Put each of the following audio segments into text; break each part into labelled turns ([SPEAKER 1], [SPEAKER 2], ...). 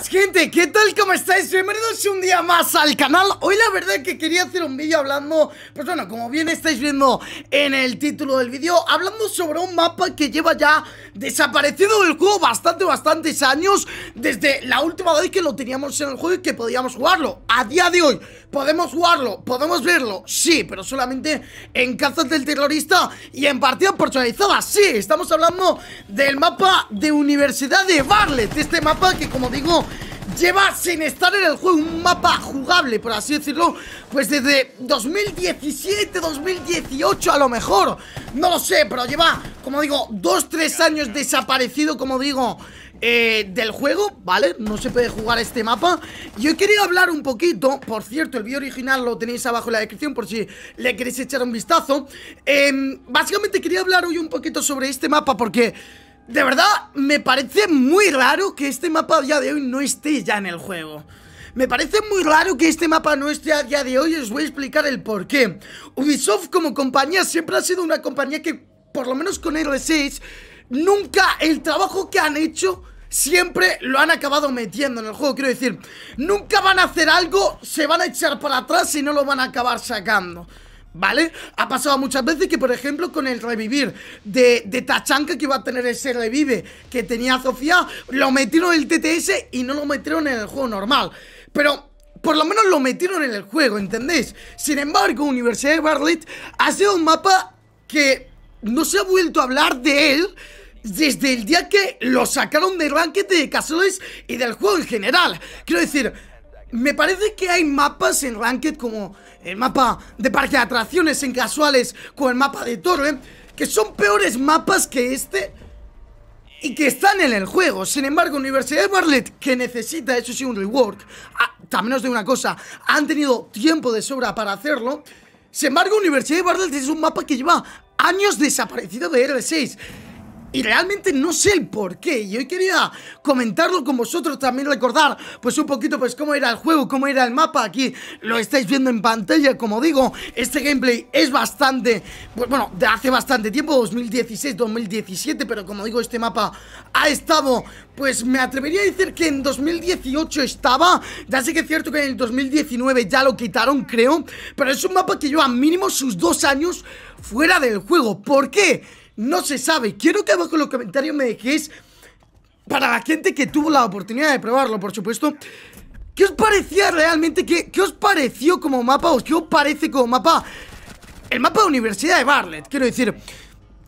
[SPEAKER 1] gente, ¿qué tal? ¿Cómo estáis? Bienvenidos un día más al canal Hoy la verdad que quería hacer un vídeo hablando Pues bueno, como bien estáis viendo en el título del vídeo Hablando sobre un mapa que lleva ya desaparecido del juego bastante, bastantes años Desde la última vez que lo teníamos en el juego y que podíamos jugarlo A día de hoy, ¿podemos jugarlo? ¿Podemos verlo? Sí, pero solamente en cazas del terrorista y en partidas personalizadas Sí, estamos hablando del mapa de Universidad de Barlet Este mapa que como digo lleva sin estar en el juego un mapa jugable, por así decirlo, pues desde 2017, 2018 a lo mejor, no lo sé, pero lleva, como digo, 2-3 años desaparecido, como digo, eh, del juego, ¿vale? No se puede jugar este mapa Yo quería hablar un poquito, por cierto, el vídeo original lo tenéis abajo en la descripción por si le queréis echar un vistazo em, Básicamente quería hablar hoy un poquito sobre este mapa porque... De verdad, me parece muy raro que este mapa a día de hoy no esté ya en el juego. Me parece muy raro que este mapa no esté a día de hoy, os voy a explicar el por qué. Ubisoft como compañía siempre ha sido una compañía que, por lo menos con R6, nunca el trabajo que han hecho siempre lo han acabado metiendo en el juego. Quiero decir, nunca van a hacer algo, se van a echar para atrás y no lo van a acabar sacando. ¿Vale? Ha pasado muchas veces que, por ejemplo, con el revivir de, Tachanka que iba a tener ese revive que tenía Sofía, lo metieron en el TTS y no lo metieron en el juego normal. Pero por lo menos lo metieron en el juego, ¿entendéis? Sin embargo, Universidad de Barlet ha sido un mapa que no se ha vuelto a hablar de él desde el día que lo sacaron de Ranked de Casuales y del juego en general. Quiero decir, me parece que hay mapas en Ranked como el mapa de parque de atracciones en casuales con el mapa de Torre, ¿eh? Que son peores mapas que este y que están en el juego. Sin embargo, Universidad de Barlet, que necesita, eso sí, un rework, ah, también os una cosa, han tenido tiempo de sobra para hacerlo. Sin embargo, Universidad de Barlet es un mapa que lleva años desaparecido de R6. Y realmente no sé el por qué. Y hoy quería comentarlo con vosotros, también recordar pues un poquito pues cómo era el juego, cómo era el mapa. Aquí lo estáis viendo en pantalla, como digo, este gameplay es bastante, pues bueno, de hace bastante tiempo, 2016-2017, pero como digo, este mapa ha estado, pues me atrevería a decir que en 2018 estaba. Ya sé que es cierto que en el 2019 ya lo quitaron, creo, pero es un mapa que lleva mínimo sus dos años fuera del juego. ¿Por qué? no se sabe. Quiero que abajo en los comentarios me dejéis, para la gente que tuvo la oportunidad de probarlo, por supuesto, ¿qué os parecía realmente? ¿Qué, os pareció como mapa o qué os parece como mapa? El mapa de Universidad de Barlet, quiero decir...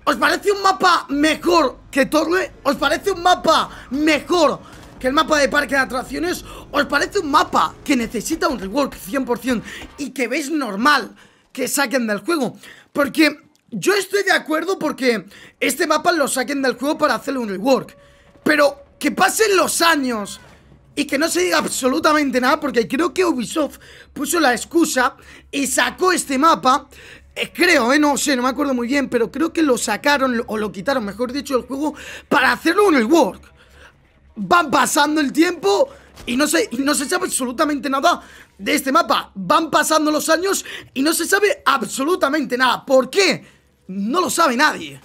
[SPEAKER 1] ¿Os parece un mapa mejor que Torre? ¿Os parece un mapa mejor que el mapa de parque de atracciones? ¿Os parece un mapa que necesita un rework 100% y que veis normal que saquen del juego? Porque yo estoy de acuerdo porque este mapa lo saquen del juego para hacerle un rework. Pero que pasen los años y que no se diga absolutamente nada porque creo que Ubisoft puso la excusa y sacó este mapa. Eh, creo, eh, no sé, no me acuerdo muy bien, pero creo que lo sacaron o lo quitaron, mejor dicho, del juego para hacerlo un rework. Van pasando el tiempo y no, se, y no se sabe absolutamente nada de este mapa. Van pasando los años y no se sabe absolutamente nada. ¿Por qué? no lo sabe nadie.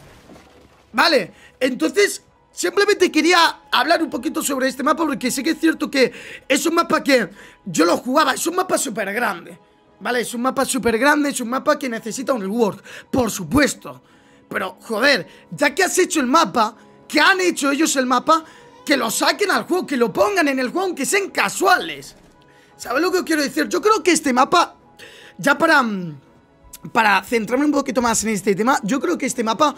[SPEAKER 1] ¿Vale? Entonces, simplemente quería hablar un poquito sobre este mapa porque sé que es cierto que es un mapa que yo lo jugaba, es un mapa súper grande. ¿Vale? Es un mapa súper grande, es un mapa que necesita un rework, por supuesto. Pero, joder, ya que has hecho el mapa, que han hecho ellos el mapa, que lo saquen al juego, que lo pongan en el juego, aunque sean casuales. ¿Sabes lo que quiero decir? Yo creo que este mapa, ya para... Mm, para centrarme un poquito más en este tema, yo creo que este mapa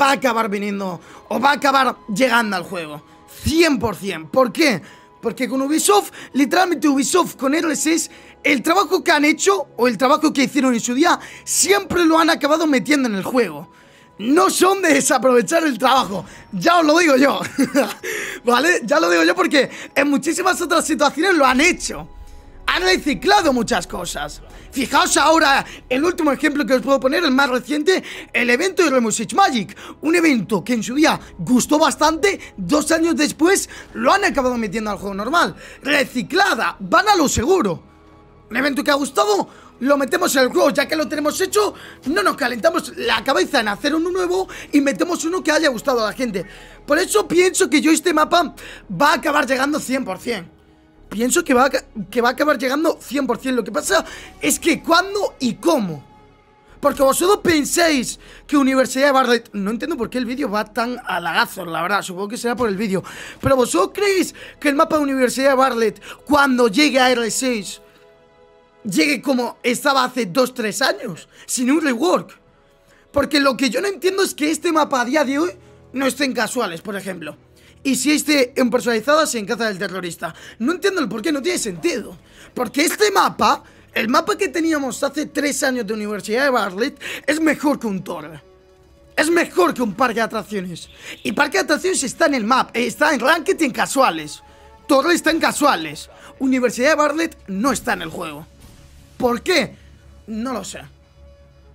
[SPEAKER 1] va a acabar viniendo o va a acabar llegando al juego. 100%. ¿Por qué? Porque con Ubisoft, literalmente Ubisoft con es el trabajo que han hecho o el trabajo que hicieron en su día, siempre lo han acabado metiendo en el juego. No son de desaprovechar el trabajo, ya os lo digo yo, ¿vale? Ya lo digo yo porque en muchísimas otras situaciones lo han hecho reciclado muchas cosas. Fijaos ahora, el último ejemplo que os puedo poner, el más reciente, el evento de Remusage Magic. Un evento que en su día gustó bastante, dos años después lo han acabado metiendo al juego normal. Reciclada, van a lo seguro. Un evento que ha gustado, lo metemos en el juego, ya que lo tenemos hecho, no nos calentamos la cabeza en hacer uno nuevo y metemos uno que haya gustado a la gente. Por eso pienso que yo este mapa va a acabar llegando 100% pienso que va, a, que va a acabar llegando 100%. Lo que pasa es que cuándo y cómo. Porque vosotros pensáis que Universidad de Bardet... No entiendo por qué el vídeo va tan a la verdad. Supongo que será por el vídeo. Pero vosotros creéis que el mapa de Universidad de Barlet, cuando llegue a R6, llegue como estaba hace 2-3 años, sin un rework. Porque lo que yo no entiendo es que este mapa a día de hoy no estén casuales, por ejemplo y si este en se en caza del terrorista. No entiendo el por qué, no tiene sentido. Porque este mapa, el mapa que teníamos hace tres años de Universidad de Bartlett, es mejor que un Thor Es mejor que un parque de atracciones. Y parque de atracciones está en el map, eh, está en ranking en casuales. Torre está en casuales. Universidad de Bartlett no está en el juego. ¿Por qué? No lo sé.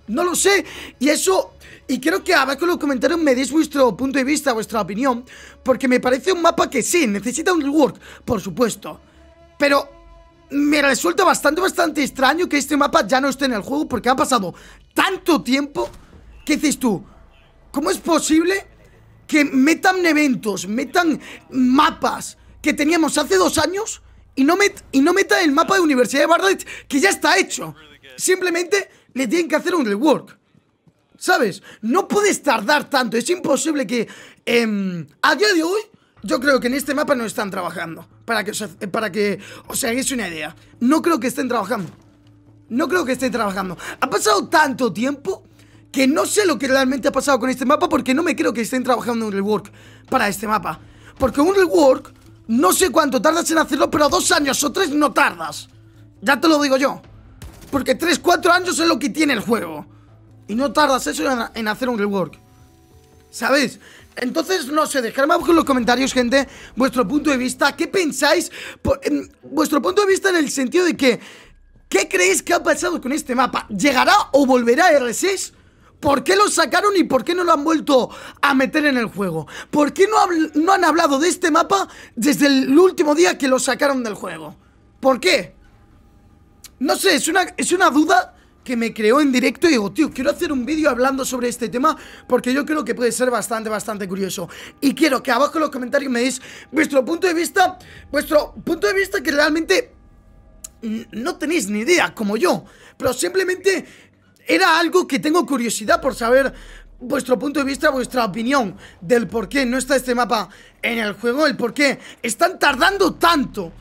[SPEAKER 1] No lo sé. Y eso. Y creo que ver con los comentarios me deis vuestro punto de vista, vuestra opinión. Porque me parece un mapa que sí, necesita un rework, por supuesto. Pero me resulta bastante, bastante extraño que este mapa ya no esté en el juego. Porque ha pasado tanto tiempo. ¿Qué dices tú? ¿Cómo es posible que metan eventos, metan mapas que teníamos hace dos años? Y no, metan el mapa de Universidad de Bardet que ya está hecho. Simplemente le tienen que hacer un rework. ¿Sabes? No puedes tardar tanto. Es imposible que... Em, a día de hoy, yo creo que en este mapa no están trabajando. Para que, eh, para que os una idea. No creo que estén trabajando. No creo que estén trabajando. Ha pasado tanto tiempo que no sé lo que realmente ha pasado con este mapa porque no me creo que estén trabajando un rework para este mapa. Porque un rework, no sé cuánto tardas en hacerlo, pero dos años o tres no tardas. Ya te lo digo yo. Porque 3, 4 años es lo que tiene el juego. Y no tardas eso en hacer un rework. ¿Sabéis? Entonces, no sé, dejadme abajo en los comentarios, gente, vuestro punto de vista. ¿Qué pensáis? vuestro punto de vista en el sentido de que... ¿Qué creéis que ha pasado con este mapa? ¿Llegará o volverá R6? ¿Por qué lo sacaron y por qué no lo han vuelto a meter en el juego? ¿Por qué no, no han hablado de este mapa desde el último día que lo sacaron del juego? ¿Por qué? No sé, es una, es una duda que me creó en directo y digo, tío, quiero hacer un vídeo hablando sobre este tema porque yo creo que puede ser bastante, bastante curioso. Y quiero que abajo en los comentarios me deis vuestro punto de vista, vuestro punto de vista que realmente no tenéis ni idea, como yo, pero simplemente era algo que tengo curiosidad por saber vuestro punto de vista, vuestra opinión del por qué no está este mapa en el juego, el por qué están tardando tanto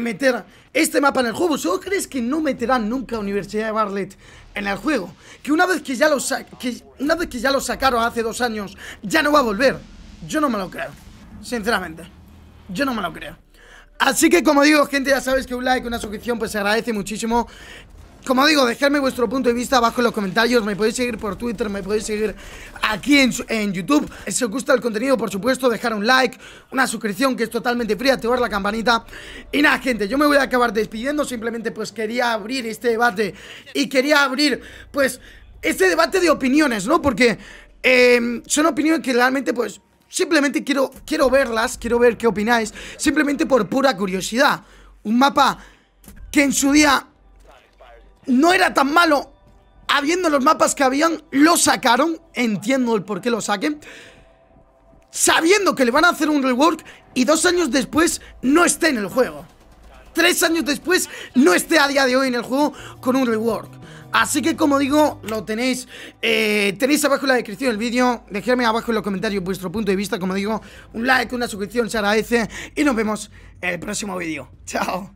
[SPEAKER 1] meter este mapa en el juego. ¿Solo crees que no meterán nunca Universidad de Barlet en el juego? Que una vez que ya lo, que una vez que ya lo sacaron hace dos años, ya no va a volver. Yo no me lo creo, sinceramente. Yo no me lo creo. Así que como digo, gente, ya sabes que un like, una suscripción, pues se agradece muchísimo. Como digo, dejadme vuestro punto de vista abajo en los comentarios. Me podéis seguir por Twitter, me podéis seguir aquí en, YouTube. Si os gusta el contenido, por supuesto, dejar un like, una suscripción que es totalmente fría, activar la campanita. Y nada, gente, yo me voy a acabar despidiendo. Simplemente, pues quería abrir este debate y quería abrir, pues, este debate de opiniones, ¿no? Porque em, son opiniones que realmente, pues, simplemente quiero, quiero verlas, quiero ver qué opináis, simplemente por pura curiosidad. Un mapa que en su día no era tan malo. Habiendo los mapas que habían, lo sacaron. Entiendo el por qué lo saquen. Sabiendo que le van a hacer un rework y dos años después no esté en el juego. Tres años después no esté a día de hoy en el juego con un rework. Así que como digo, lo tenéis eh, Tenéis abajo en la descripción del vídeo Dejadme abajo en los comentarios vuestro punto de vista Como digo, un like, una suscripción se agradece Y nos vemos en el próximo vídeo Chao